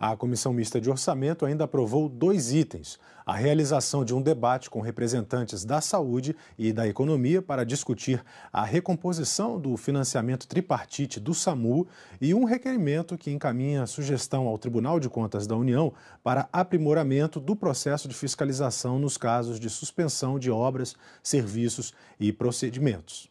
A Comissão Mista de Orçamento ainda aprovou dois itens: a realização de um debate com representantes da saúde e da economia para discutir a recomposição do financiamento tripartite do SAMU e um requerimento que encaminha a sugestão ao Tribunal de Contas da União para aprimoramento do processo de fiscalização nos casos de suspensão de obras, serviços e procedimentos.